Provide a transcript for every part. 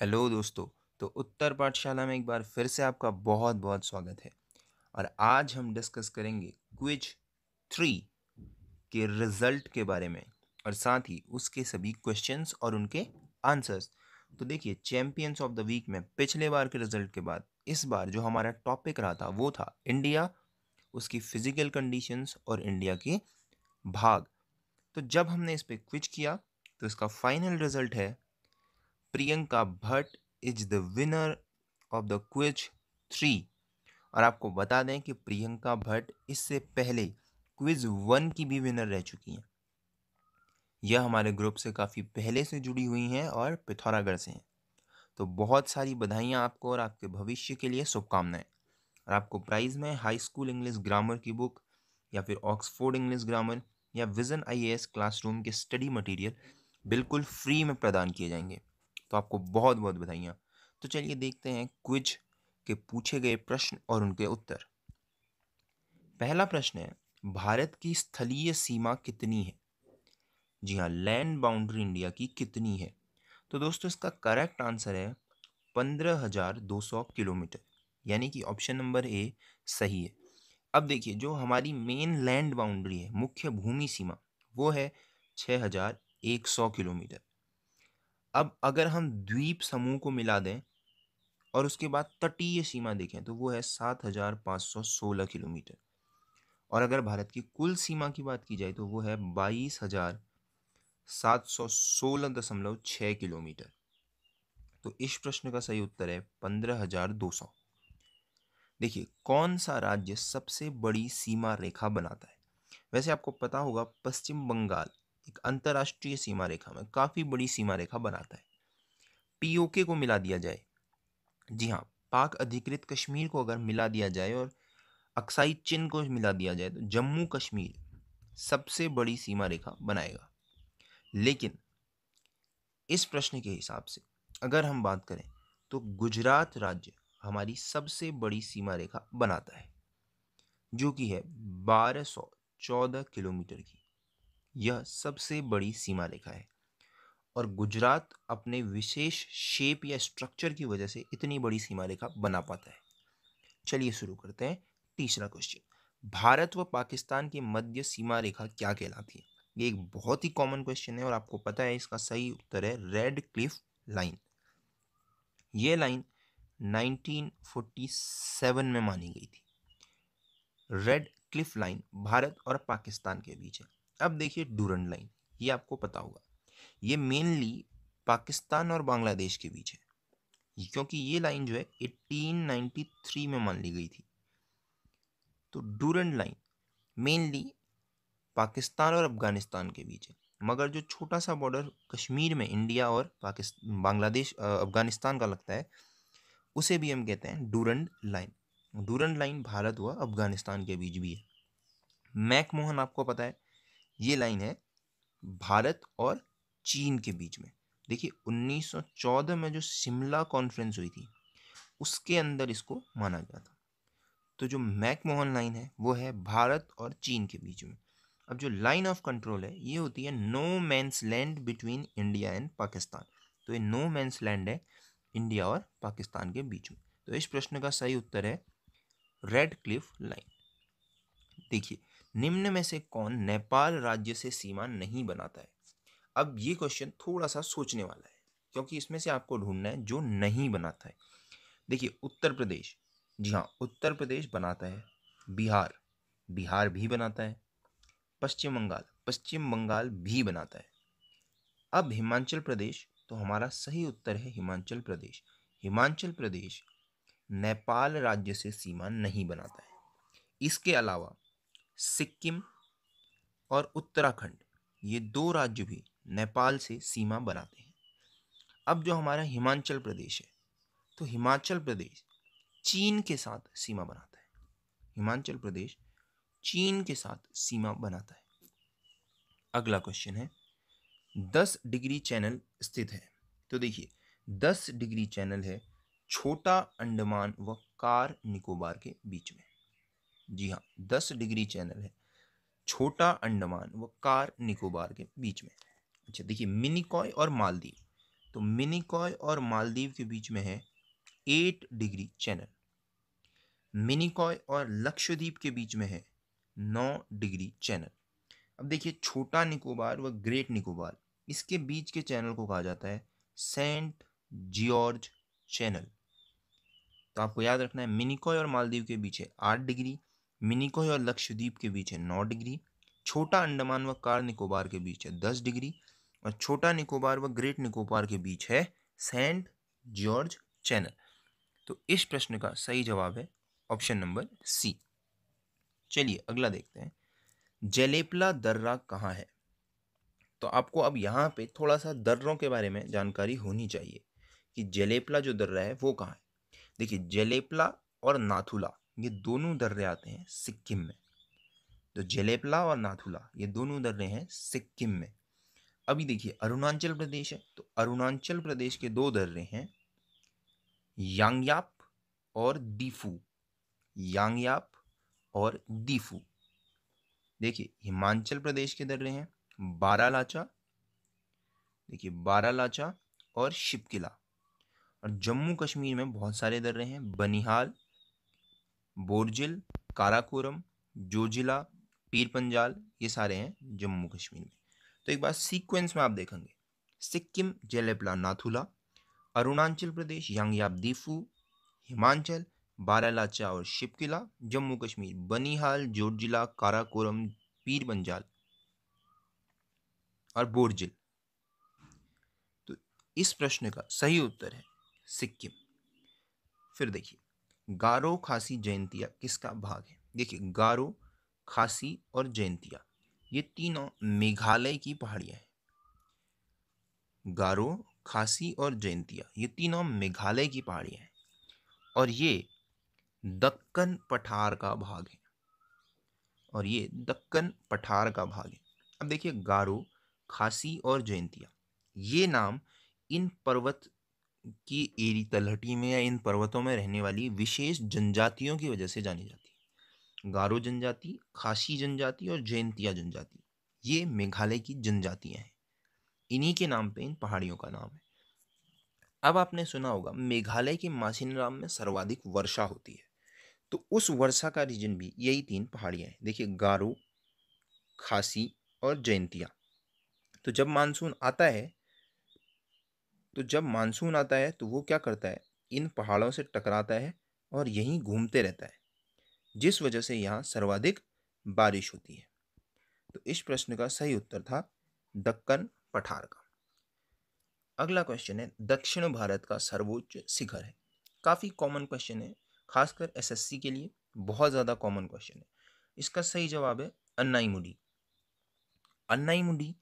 hello दोस्तों तो उत्तर पाठशाला में एक बार फिर से आपका बहुत बहुत स्वागत है और आज हम डिस्कस करेंगे क्विज थ्री के रिजल्ट के बारे में और साथ ही उसके सभी क्वेश्चंस और उनके आंसर्स तो देखिए चैम्पियंस ऑफ द वीक में पिछले बार के रिजल्ट के बाद इस बार जो हमारा टॉपिक रहा था वो था इंडिया उसकी फिजिकल कंडीशंस और इंडिया के भाग तो जब हमने इस पर क्विज किया तो इसका फाइनल रिजल्ट है Priyanka Bhatt is the winner of the quiz three और आपको बता दें कि प्रियंका भट्ट इससे पहले क्विज वन की भी विनर रह चुकी हैं यह हमारे ग्रुप से काफ़ी पहले से जुड़ी हुई हैं और पिथौरागढ़ से हैं तो बहुत सारी बधाइयाँ आपको और आपके भविष्य के लिए शुभकामनाएं और आपको प्राइज़ में हाई स्कूल इंग्लिश ग्रामर की बुक या फिर ऑक्सफोर्ड इंग्लिश ग्रामर या विजन आईएएस क्लासरूम के स्टडी मटेरियल बिल्कुल फ्री में प्रदान किए जाएंगे तो आपको बहुत बहुत बधाइयाँ तो चलिए देखते हैं क्विज के पूछे गए प्रश्न और उनके उत्तर पहला प्रश्न है भारत की स्थलीय सीमा कितनी है जी हाँ लैंड बाउंड्री इंडिया की कितनी है तो दोस्तों इसका करेक्ट आंसर है पंद्रह हज़ार दो सौ किलोमीटर यानी कि ऑप्शन नंबर ए सही है अब देखिए जो हमारी मेन लैंड बाउंड्री है मुख्य भूमि सीमा वो है छः हज़ार एक सौ किलोमीटर अब अगर हम द्वीप समूह को मिला दें और उसके बाद तटीय सीमा देखें तो वो है सात हजार पाँच सौ सोलह किलोमीटर और अगर भारत की कुल सीमा की बात की जाए तो वो है बाईस हजार सात सौ सोलह दशमलव छः किलोमीटर तो इस प्रश्न का सही उत्तर है पंद्रह हजार दो सौ देखिए कौन सा राज्य सबसे बड़ी सीमा रेखा बनाता है वैसे आपको पता होगा पश्चिम बंगाल एक अंतर्राष्ट्रीय सीमा रेखा में काफ़ी बड़ी सीमा रेखा बनाता है पीओके को मिला दिया जाए जी हाँ पाक अधिकृत कश्मीर को अगर मिला दिया जाए और अक्साई चिन्ह को मिला दिया जाए तो जम्मू कश्मीर सबसे बड़ी सीमा रेखा बनाएगा लेकिन इस प्रश्न के हिसाब से अगर हम बात करें तो गुजरात राज्य हमारी सबसे बड़ी सीमा रेखा बनाता है जो कि है बारह सौ चौदह किलोमीटर की यह सबसे बड़ी सीमा रेखा है और गुजरात अपने विशेष शेप या स्ट्रक्चर की वजह से इतनी बड़ी सीमा रेखा बना पाता है चलिए शुरू करते हैं तीसरा क्वेश्चन भारत व पाकिस्तान की मध्य सीमा रेखा क्या कहलाती है ये एक बहुत ही कॉमन क्वेश्चन है और आपको पता है इसका सही उत्तर है रेड क्लिफ लाइन ये लाइन 1947 में मानी गई थी रेड क्लिफ लाइन भारत और पाकिस्तान के बीच है अब देखिए डूरंड लाइन ये आपको पता होगा ये मेनली पाकिस्तान और बांग्लादेश के बीच है क्योंकि ये लाइन जो है 1893 में मान ली गई थी तो डूरंड लाइन मेनली पाकिस्तान और अफगानिस्तान के बीच है मगर जो छोटा सा बॉर्डर कश्मीर में इंडिया और पाकिस्तान बांग्लादेश अफगानिस्तान का लगता है उसे भी हम कहते हैं Durand line Durand line Bharat व अफगानिस्तान के बीच भी है मैकमोहन आपको पता है ये लाइन है भारत और चीन के बीच में देखिए 1914 में जो शिमला कॉन्फ्रेंस हुई थी उसके अंदर इसको माना गया था तो जो मैकमोहन लाइन है वो है भारत और चीन के बीच में अब जो लाइन ऑफ कंट्रोल है ये होती है no man's land between India and Pakistan तो ये नो मैंस लैंड है इंडिया और पाकिस्तान के बीच में तो इस प्रश्न का सही उत्तर है रेड क्लिफ लाइन देखिए निम्न में से कौन नेपाल राज्य से सीमा नहीं बनाता है अब ये क्वेश्चन थोड़ा सा सोचने वाला है क्योंकि इसमें से आपको ढूंढना है जो नहीं बनाता है देखिए उत्तर प्रदेश जी हाँ उत्तर प्रदेश बनाता है बिहार बिहार भी बनाता है पश्चिम बंगाल पश्चिम बंगाल भी बनाता है अब हिमाचल प्रदेश तो हमारा सही उत्तर है हिमाचल प्रदेश हिमाचल प्रदेश नेपाल राज्य से सीमा नहीं बनाता है इसके अलावा सिक्किम और उत्तराखंड ये दो राज्य भी नेपाल से सीमा बनाते हैं अब जो हमारा हिमाचल प्रदेश है तो हिमाचल प्रदेश चीन के साथ सीमा बनाता है हिमाचल प्रदेश चीन के साथ सीमा बनाता है अगला क्वेश्चन है दस डिग्री चैनल स्थित है तो देखिए दस डिग्री चैनल है छोटा अंडमान व कार निकोबार के बीच में जी हाँ दस डिग्री चैनल है छोटा अंडमान व कार निकोबार के बीच में अच्छा देखिए मिनिकॉय और मालदीव तो मिनिकॉय और मालदीव के बीच में है एट डिग्री चैनल मिनिकॉय और लक्षद्वीप के बीच में है नौ डिग्री चैनल अब देखिए छोटा निकोबार व ग्रेट निकोबार इसके बीच के चैनल को कहा जाता है सेंट जॉर्ज चैनल तो आपको याद रखना है मिनिकॉय और मालदीव के बीच है आठ डिग्री मिनिकोय और लक्षद्वीप के बीच है नौ डिग्री छोटा अंडमान व कार निकोबार के बीच है दस डिग्री और छोटा निकोबार व ग्रेट निकोबार के बीच है सेंट जॉर्ज चैनल तो इस प्रश्न का सही जवाब है ऑप्शन नंबर सी चलिए अगला देखते हैं जलेपला दर्रा कहाँ है तो आपको अब यहाँ पे थोड़ा सा दर्रों के बारे में जानकारी होनी चाहिए कि जलेपला जो दर्रा है वो कहाँ है देखिए जलेपला और नाथुला ये दोनों दर्रे आते हैं सिक्किम में तो जलेपला और नाथुला ये दोनों दर्रे हैं सिक्किम में अभी देखिए अरुणाचल प्रदेश है तो अरुणाचल प्रदेश के दो दर्रे हैं यांगयाप और दीफू यांगयाप और दीफू देखिए हिमाचल प्रदेश के दर्रे हैं बारालाचा देखिए बारालाचा और शिपकिला और जम्मू कश्मीर में बहुत सारे दर्रे हैं बनिहाल बोरजिल काराकोरम जोजिला पीर पंजाल ये सारे हैं जम्मू कश्मीर में तो एक बार सीक्वेंस में आप देखेंगे सिक्किम जेलेपला नाथुला अरुणाचल प्रदेश यांगयाब दीफू हिमाचल बारालाचा और शिपकिला जम्मू कश्मीर बनिहाल जोरजिला काराकोरम पीर पंजाल और बोरजिल तो इस प्रश्न का सही उत्तर है सिक्किम फिर देखिए गारो खासी जयंतिया किसका भाग है देखिए गारो खासी और जयंतिया ये तीनों मेघालय की पहाड़ियां हैं गारो खासी और जयंतिया ये तीनों मेघालय की पहाड़ियां हैं और ये दक्कन पठार का भाग है और ये दक्कन पठार का भाग है अब देखिए गारो खासी और जयंतिया ये नाम इन पर्वत की एरी तलहटी में या इन पर्वतों में रहने वाली विशेष जनजातियों की वजह से जानी जाती है गारो जनजाति खासी जनजाति और जयंतिया जनजाति ये मेघालय की जनजातियाँ हैं इन्हीं के नाम पे इन पहाड़ियों का नाम है अब आपने सुना होगा मेघालय के मासिनराम में सर्वाधिक वर्षा होती है तो उस वर्षा का रीजन भी यही तीन पहाड़ियाँ हैं देखिए गारो खासी और जयंतिया तो जब मानसून आता है तो जब मानसून आता है तो वो क्या करता है इन पहाड़ों से टकराता है और यहीं घूमते रहता है जिस वजह से यहाँ सर्वाधिक बारिश होती है तो इस प्रश्न का सही उत्तर था दक्कन पठार का अगला क्वेश्चन है दक्षिण भारत का सर्वोच्च शिखर है काफ़ी कॉमन क्वेश्चन है खासकर एसएससी के लिए बहुत ज़्यादा कॉमन क्वेश्चन है इसका सही जवाब है अन्नाई मुडी अन्नाई मुडी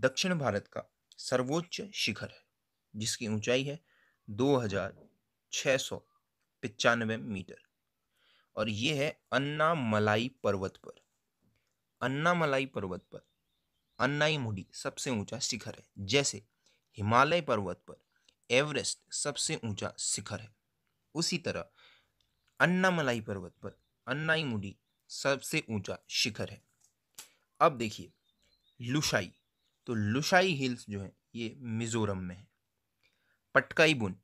दक्षिण भारत का सर्वोच्च शिखर है जिसकी ऊंचाई है दो हज़ार छः सौ पचानवे मीटर और ये है अन्ना मलाई पर्वत पर अन्ना मलाई पर्वत पर अन्नाई मुडी सबसे ऊंचा शिखर है जैसे हिमालय पर्वत पर एवरेस्ट सबसे ऊंचा शिखर है उसी तरह अन्नामलाई पर्वत पर अन्नाई मुडी सबसे ऊंचा शिखर है अब देखिए लुशाई तो लुशाई हिल्स जो है ये मिज़ोरम में है पटकाई बुन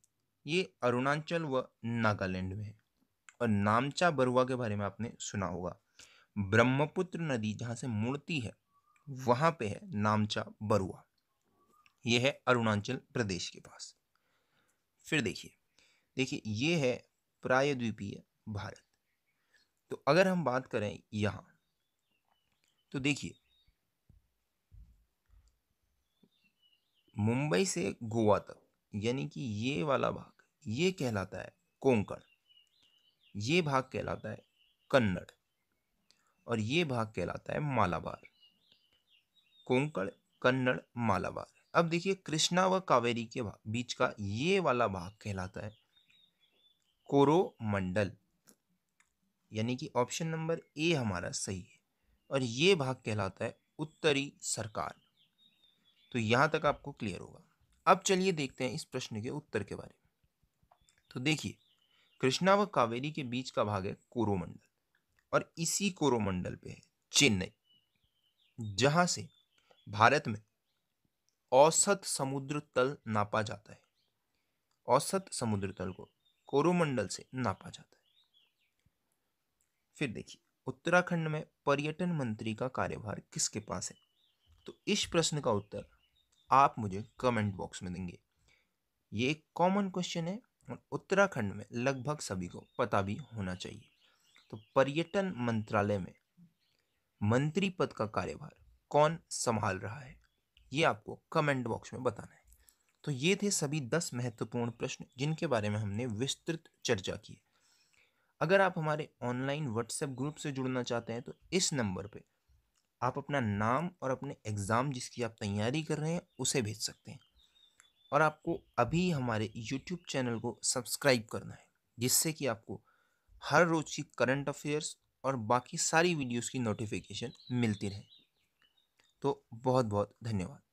ये अरुणाचल व नागालैंड में है और नामचा बरुआ के बारे में आपने सुना होगा ब्रह्मपुत्र नदी जहाँ से मुड़ती है वहाँ पे है नामचा बरुआ ये है अरुणाचल प्रदेश के पास फिर देखिए देखिए ये है प्रायद्वीपीय भारत तो अगर हम बात करें यहाँ तो देखिए मुंबई से गोवा तक यानी कि ये वाला भाग ये कहलाता है कोंकण ये भाग कहलाता है कन्नड़ और ये भाग कहलाता है मालाबार कोंकण कन्नड़ मालाबार अब देखिए कृष्णा व कावेरी के बीच का ये वाला भाग कहलाता है कोरोमंडल यानी कि ऑप्शन नंबर ए हमारा सही है और ये भाग कहलाता है उत्तरी सरकार तो यहाँ तक आपको क्लियर होगा अब चलिए देखते हैं इस प्रश्न के उत्तर के बारे में तो देखिए कृष्णा व कावेरी के बीच का भाग है कोरोमंडल और इसी कोरोमंडल पे है चेन्नई जहां से भारत में औसत समुद्र तल नापा जाता है औसत समुद्र तल को कोरोमंडल से नापा जाता है फिर देखिए उत्तराखंड में पर्यटन मंत्री का कार्यभार किसके पास है तो इस प्रश्न का उत्तर आप मुझे कमेंट बॉक्स में देंगे ये एक कॉमन क्वेश्चन है और उत्तराखंड में लगभग सभी को पता भी होना चाहिए तो पर्यटन मंत्रालय में मंत्री पद का कार्यभार कौन संभाल रहा है ये आपको कमेंट बॉक्स में बताना है तो ये थे सभी दस महत्वपूर्ण प्रश्न जिनके बारे में हमने विस्तृत चर्चा की अगर आप हमारे ऑनलाइन व्हाट्सएप ग्रुप से जुड़ना चाहते हैं तो इस नंबर पर आप अपना नाम और अपने एग्ज़ाम जिसकी आप तैयारी कर रहे हैं उसे भेज सकते हैं और आपको अभी हमारे यूट्यूब चैनल को सब्सक्राइब करना है जिससे कि आपको हर रोज़ की करंट अफेयर्स और बाकी सारी वीडियोस की नोटिफिकेशन मिलती रहे तो बहुत बहुत धन्यवाद